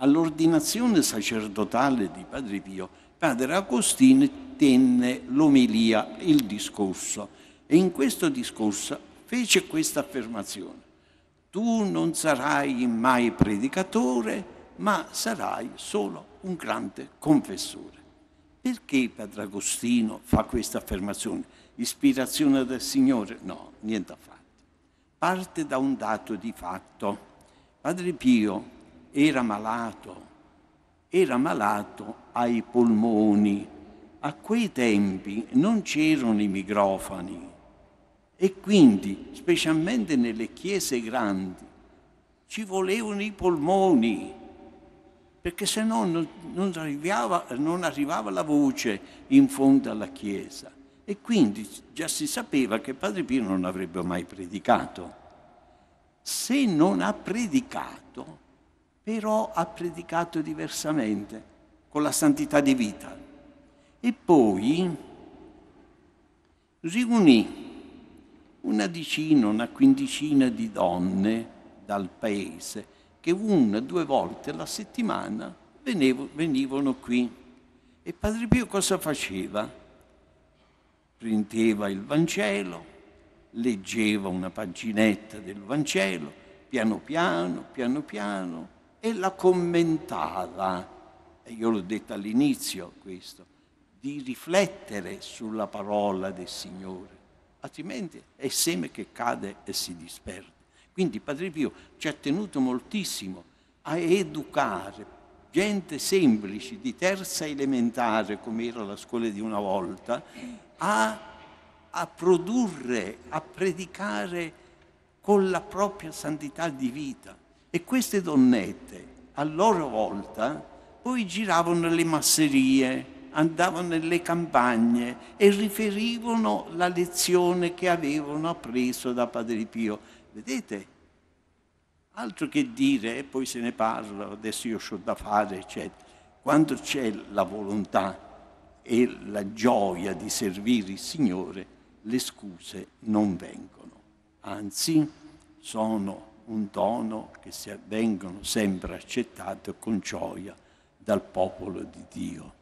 all'ordinazione sacerdotale di Padre Pio, Padre Agostino tenne l'omelia, il discorso, e in questo discorso fece questa affermazione. Tu non sarai mai predicatore, ma sarai solo un grande confessore. Perché Padre Agostino fa questa affermazione? Ispirazione del Signore? No, niente affatto. Parte da un dato di fatto. Padre Pio era malato, era malato ai polmoni. A quei tempi non c'erano i microfoni e quindi, specialmente nelle chiese grandi, ci volevano i polmoni perché se no non, arrivava, non arrivava la voce in fondo alla chiesa. E quindi già si sapeva che Padre Pio non avrebbe mai predicato. Se non ha predicato, però ha predicato diversamente, con la santità di vita. E poi riunì una decina, una quindicina di donne dal paese che una, due volte alla settimana venevo, venivano qui. E Padre Pio cosa faceva? Prendeva il Vangelo, leggeva una paginetta del Vangelo, piano piano, piano piano, e la commentava, e io l'ho detto all'inizio questo, di riflettere sulla parola del Signore, altrimenti è seme che cade e si disperde. Quindi Padre Pio ci ha tenuto moltissimo a educare gente semplice di terza elementare, come era la scuola di una volta, a, a produrre, a predicare con la propria santità di vita. E queste donnette, a loro volta, poi giravano le masserie, andavano nelle campagne e riferivano la lezione che avevano appreso da Padre Pio. Vedete? Altro che dire, e poi se ne parla, adesso io ho da fare, eccetera. Quando c'è la volontà e la gioia di servire il Signore, le scuse non vengono, anzi sono un dono che vengono sempre accettato con gioia dal popolo di Dio.